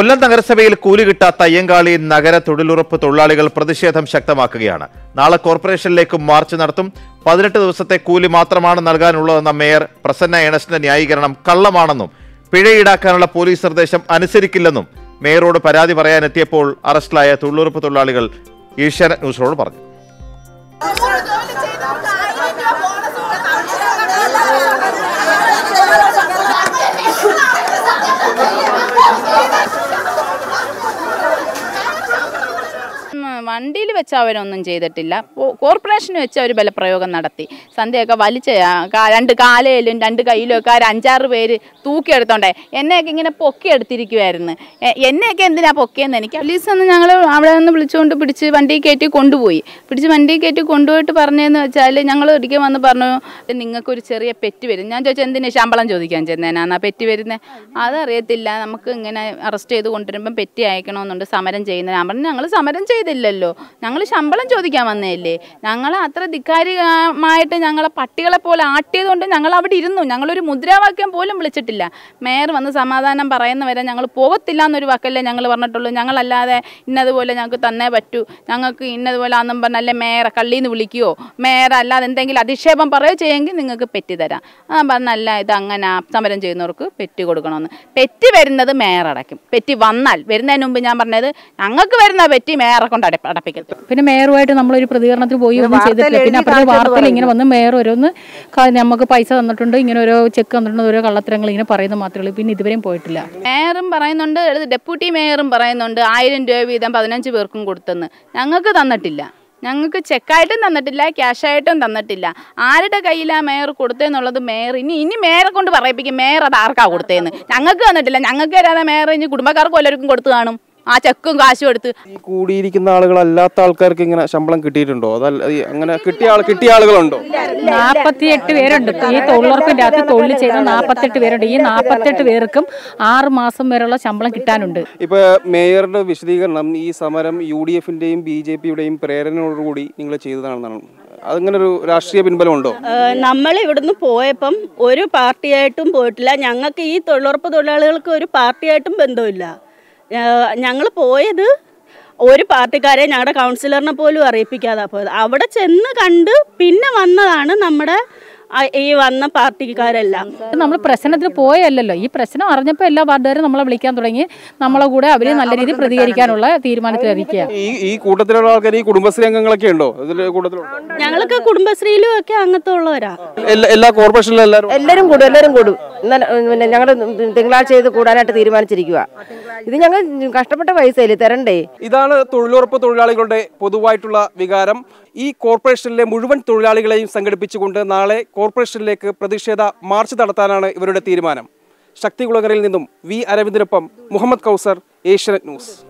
കൊല്ലം നഗരസഭയിൽ കൂലി കിട്ടാത്ത അയ്യങ്കാളി നഗര തൊഴിലുറപ്പ് തൊഴിലാളികൾ പ്രതിഷേധം ശക്തമാക്കുകയാണ് നാളെ കോർപ്പറേഷനിലേക്ക് മാർച്ച് നടത്തും പതിനെട്ട് ദിവസത്തെ കൂലി മാത്രമാണ് നൽകാനുള്ളതെന്ന മേയർ പ്രസന്ന ഏണസിന്റെ ന്യായീകരണം കള്ളമാണെന്നും പിഴ ഈടാക്കാനുള്ള പോലീസ് നിർദ്ദേശം അനുസരിക്കില്ലെന്നും മേയറോട് പരാതി പറയാനെത്തിയപ്പോൾ അറസ്റ്റിലായ തൊഴിലുറപ്പ് തൊഴിലാളികൾ ഏഷ്യാനെറ്റ് ന്യൂസിനോട് പറഞ്ഞു വണ്ടിയിൽ വെച്ച് അവരൊന്നും ചെയ്തിട്ടില്ല കോർപ്പറേഷന് വെച്ച് അവർ ബലപ്രയോഗം നടത്തി സന്ധ്യയൊക്കെ വലിച്ച രണ്ട് കാലയിലും രണ്ട് കയ്യിലും ഒക്കെ ഒരു അഞ്ചാറ് പേര് തൂക്കിയെടുത്തോണ്ടേ എന്നെയൊക്കെ ഇങ്ങനെ പൊക്കിയെടുത്തിരിക്കുമായിരുന്നു എന്നെയൊക്കെ എന്തിനാ പൊക്കിയെന്ന് എനിക്ക് പോലീസ് ഒന്ന് ഞങ്ങൾ അവിടെ നിന്ന് വിളിച്ചുകൊണ്ട് പിടിച്ച് വണ്ടി കയറ്റി കൊണ്ടുപോയി പിടിച്ച് വണ്ടി കയറ്റി കൊണ്ടുപോയിട്ട് പറഞ്ഞതെന്ന് വെച്ചാൽ ഞങ്ങൾ ഒരിക്കൽ വന്ന് പറഞ്ഞു നിങ്ങൾക്കൊരു ചെറിയ പെറ്റ് വരും ഞാൻ ചോദിച്ചാൽ എന്തിനാ ശമ്പളം ചോദിക്കാൻ ചെന്നേനാന്നാ പെറ്റ് വരുന്നത് അതറിയത്തില്ല നമുക്ക് ഇങ്ങനെ അറസ്റ്റ് ചെയ്ത് കൊണ്ടുവരുമ്പം പെറ്റി അയക്കണമെന്നുണ്ട് സമരം ചെയ്യുന്ന ഞാൻ പറഞ്ഞു ഞങ്ങൾ സമരം ചെയ്ത് ചോദിച്ചതില്ലല്ലോ ഞങ്ങൾ ശമ്പളം ചോദിക്കാൻ വന്നതല്ലേ ഞങ്ങൾ അത്ര ധിക്കാരികമായിട്ട് ഞങ്ങളെ പട്ടികളെ പോലെ ആട്ടിയതുകൊണ്ട് ഞങ്ങൾ അവിടെ ഇരുന്നു ഞങ്ങളൊരു മുദ്രാവാക്യം പോലും വിളിച്ചിട്ടില്ല മേയർ വന്ന് സമാധാനം പറയുന്നവരെ ഞങ്ങൾ പോകത്തില്ല എന്നൊരു വാക്കല്ലേ ഞങ്ങൾ പറഞ്ഞിട്ടുള്ളൂ ഞങ്ങളല്ലാതെ ഇന്നതുപോലെ ഞങ്ങൾക്ക് തന്നേ പറ്റൂ ഞങ്ങൾക്ക് ഇന്നതുപോലെ ആണെന്നും അല്ലെ മേയറെ കള്ളിന്ന് വിളിക്കുകയോ മേയർ അല്ലാതെ എന്തെങ്കിലും അധിക്ഷേപം പറയുകയോ ചെയ്യുമെങ്കിൽ നിങ്ങൾക്ക് പെറ്റി തരാം ആ പറഞ്ഞല്ല ഇത് അങ്ങനെ സമരം ചെയ്യുന്നവർക്ക് പെറ്റി കൊടുക്കണമെന്ന് പെറ്റി വരുന്നത് മേയർ പെറ്റി വന്നാൽ വരുന്നതിന് മുമ്പ് ഞാൻ പറഞ്ഞത് ഞങ്ങൾക്ക് വരുന്ന പെറ്റി മേയറെ കൊണ്ട് അടപ്പിക്കരുത് പിന്നെ മേയറുമായിട്ട് നമ്മളൊരു പ്രതികരണത്തിൽ പോയി ഒന്നും ചെയ്തിട്ടില്ല പിന്നെ അപ്പോഴത്തെ വാർത്തയിൽ ഇങ്ങനെ വന്ന് മേയർ ഓരോന്ന് നമുക്ക് പൈസ തന്നിട്ടുണ്ട് ഇങ്ങനെ ഓരോ ചെക്ക് തന്നിട്ടുണ്ട് ഓരോ കള്ളത്തരങ്ങൾ ഇങ്ങനെ പറയുന്നത് മാത്രമേ ഉള്ളൂ പിന്നെ ഇതുവരെയും പോയിട്ടില്ല മേയറും പറയുന്നുണ്ട് ഡെപ്യൂട്ടി മേയറും പറയുന്നുണ്ട് ആയിരം രൂപ വീതം പതിനഞ്ച് പേർക്കും കൊടുത്തെന്ന് ഞങ്ങൾക്ക് തന്നിട്ടില്ല ഞങ്ങൾക്ക് ചെക്കായിട്ടും തന്നിട്ടില്ല ക്യാഷായിട്ടും തന്നിട്ടില്ല ആരുടെ കയ്യിലാണ് മേയർ കൊടുത്തതെന്നുള്ളത് മേയർ ഇനി ഇനി മേയറെ കൊണ്ട് പറയിപ്പിക്കും മേയർ അത് ആർക്കാണ് കൊടുത്തതെന്ന് ഞങ്ങൾക്ക് തന്നിട്ടില്ല ഞങ്ങൾക്ക് വരാതെ മേയർ ഇനി കുടുംബക്കാർക്കും എല്ലാവർക്കും കൊടുത്തു കാണും ആ ചെക്കും കാശും എടുത്ത് ഈ കൂടിയിരിക്കുന്ന ആളുകളല്ലാത്ത ആൾക്കാർക്ക് ഇങ്ങനെ ശമ്പളം കിട്ടിയിട്ടുണ്ടോ അതല്ല അങ്ങനെ കിട്ടിയ ആൾ കിട്ടിയ ആളുകളുണ്ടോ നാൽപ്പത്തിയെട്ട് പേരുണ്ട് ഈ തൊഴിലുറപ്പിൻ്റെ അകത്ത് തൊഴിൽ ചെയ്ത നാൽപ്പത്തെട്ട് പേരുണ്ട് ഈ നാൽപ്പത്തെട്ട് പേർക്കും ആറ് മാസം വരെയുള്ള ശമ്പളം കിട്ടാനുണ്ട് ഇപ്പൊ മേയറുടെ വിശദീകരണം ഈ സമരം യു ഡി എഫിന്റെയും ബി ജെ പിയുടെയും പ്രേരണയോടുകൂടി നിങ്ങൾ ചെയ്തതാണെന്നാണ് അതങ്ങനെ ഒരു രാഷ്ട്രീയ പിൻബലമുണ്ടോ നമ്മൾ ഇവിടുന്ന് പോയപ്പം ഒരു പാർട്ടിയായിട്ടും പോയിട്ടില്ല ഞങ്ങൾക്ക് ഈ തൊഴിലുറപ്പ് തൊഴിലാളികൾക്ക് ഒരു പാർട്ടിയായിട്ടും ബന്ധമില്ല ഞങ്ങൾ പോയത് ഒരു പാർട്ടിക്കാരെ ഞങ്ങളുടെ കൗൺസിലറിനെ പോലും അറിയിപ്പിക്കാതെ പോയത് അവിടെ ചെന്ന് കണ്ട് പിന്നെ വന്നതാണ് നമ്മുടെ ഈ വന്ന പാർട്ടിക്കാരെല്ലാം നമ്മൾ പ്രശ്നത്തിൽ പോയല്ലോ ഈ പ്രശ്നം അറിഞ്ഞപ്പോൾ എല്ലാ വാർഡുകാരും നമ്മളെ വിളിക്കാൻ തുടങ്ങി നമ്മളെ കൂടെ അവര് നല്ല രീതിയിൽ പ്രതികരിക്കാനുള്ള തീരുമാനത്തിലിരിക്കുക ഈ കൂട്ടത്തിലുള്ള കുടുംബശ്രീ അംഗങ്ങളൊക്കെ ഉണ്ടോ ഞങ്ങൾക്ക് കുടുംബശ്രീയിലും ഒക്കെ അംഗത്തുള്ളവരാ എല്ലാ കോർപ്പറേഷനിലും എല്ലാവരും കൂടും എല്ലാവരും കൂടും ഇന്നലെ ഞങ്ങൾ തിങ്കളാഴ്ച ചെയ്ത് കൂടാനായിട്ട് തീരുമാനിച്ചിരിക്കുക ഇത് ഞങ്ങൾ കഷ്ടപ്പെട്ട പൈസയില്ലേ തരണ്ടേ ഇതാണ് തൊഴിലുറപ്പ് തൊഴിലാളികളുടെ പൊതുവായിട്ടുള്ള വികാരം ഈ കോർപ്പറേഷനിലെ മുഴുവൻ തൊഴിലാളികളെയും സംഘടിപ്പിച്ചുകൊണ്ട് നാളെ കോർപ്പറേഷനിലേക്ക് പ്രതിഷേധ മാർച്ച് നടത്താനാണ് ഇവരുടെ തീരുമാനം ശക്തികുളങ്ങരയിൽ നിന്നും വി അരവിന്ദിനൊപ്പം മുഹമ്മദ് കൗസർ ഏഷ്യനെറ്റ് ന്യൂസ്